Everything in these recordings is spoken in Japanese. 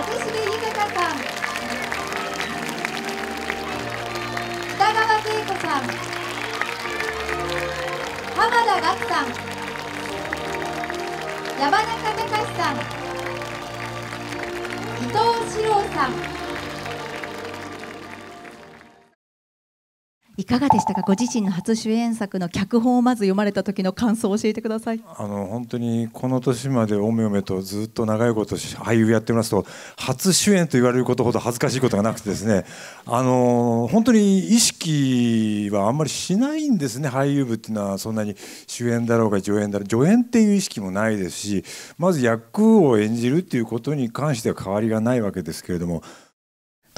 松辺豊さん北川景子さん浜田岳さん山中隆さん伊藤史郎さんいかがでしたかご自身の初主演作の脚本をまず読まれた時の感想を教えてくださいあの本当にこの年までおめおめとずっと長いこと俳優やってますと初主演と言われることほど恥ずかしいことがなくてですねあの本当に意識はあんまりしないんですね俳優部っていうのはそんなに主演だろうが助演だろう助演っていう意識もないですしまず役を演じるっていうことに関しては変わりがないわけですけれども。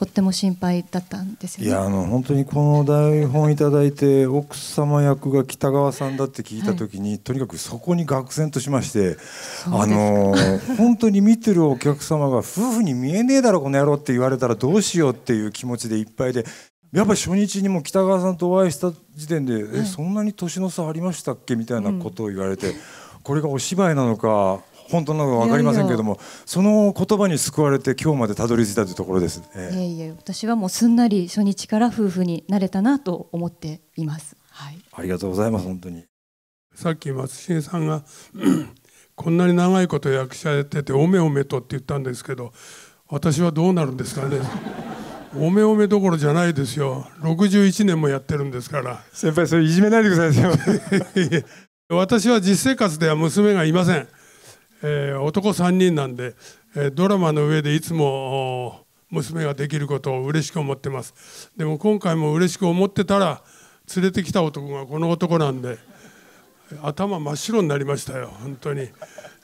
とっても心配だったんですよ、ね、いやあの本当にこの台本いただいて奥様役が北川さんだって聞いた時に、はい、とにかくそこに愕然としましてあの本当に見てるお客様が夫婦に見えねえだろこの野郎って言われたらどうしようっていう気持ちでいっぱいでやっぱり初日にも北川さんとお会いした時点で、はい、えそんなに年の差ありましたっけみたいなことを言われて、うん、これがお芝居なのか本当なのか分かりませんけれどもその言葉に救われて今日までたどり着いたというところです、ええいえ私はもうすんなり初日から夫婦になれたなと思っています、はい、ありがとうございます本当にさっき松重さんが こんなに長いこと役者やってて「おめおめと」って言ったんですけど私はどうなるんですかね おめおめどころじゃないですよ61年もやってるんですから先輩それいじめないでください 私は実生活では娘がいませんえー、男3人なんで、えー、ドラマの上でいつも娘ができることを嬉しく思ってますでも今回も嬉しく思ってたら連れてきた男がこの男なんで頭真っ白になりましたよ本当に、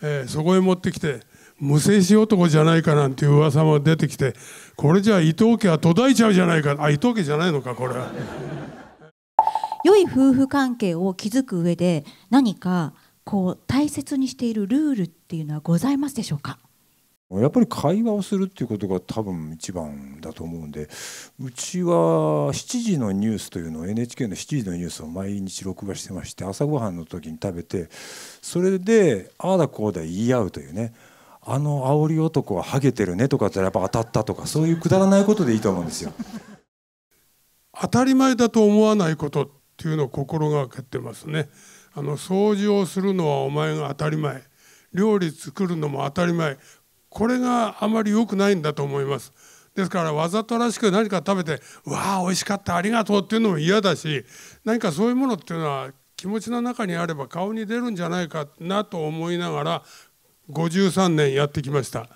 えー、そこへ持ってきて無精子男じゃないかなんていう噂も出てきてこれじゃあ伊藤家は途絶えちゃうじゃないかあ伊藤家じゃないのかこれは。良い夫婦関係を築く上で何かこう大切にしているルールっていうのはございますでしょうかやっぱり会話をするっていうことが多分一番だと思うんでうちは7時のニュースというのを NHK の7時のニュースを毎日録画してまして朝ごはんの時に食べてそれでああだこうだ言い合うというねあの煽り男はハゲてるねとかってやっぱ当たったとかそういうくだらないことでいいと思うんですよ。当たり前だと思わないことっていうのを心がけてますね。あの掃除をするのはお前が当たり前料理作るのも当たり前これがあまり良くないんだと思いますですからわざとらしく何か食べて「わあ美味しかったありがとう」っていうのも嫌だし何かそういうものっていうのは気持ちの中にあれば顔に出るんじゃないかなと思いながら53年やってきました、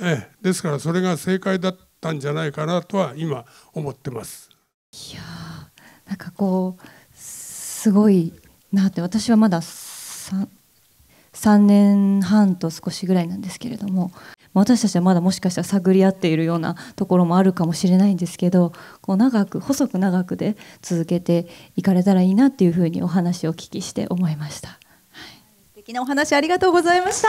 ええ、ですからそれが正解だったんじゃないかなとは今思ってますいやーなんかこうすごいなって私はまだ 3, 3年半と少しぐらいなんですけれども私たちはまだもしかしたら探り合っているようなところもあるかもしれないんですけどこう長く細く長くで続けていかれたらいいなっていうふうにお話をお聞きして思いました。はい、素敵なお話ありがとうございました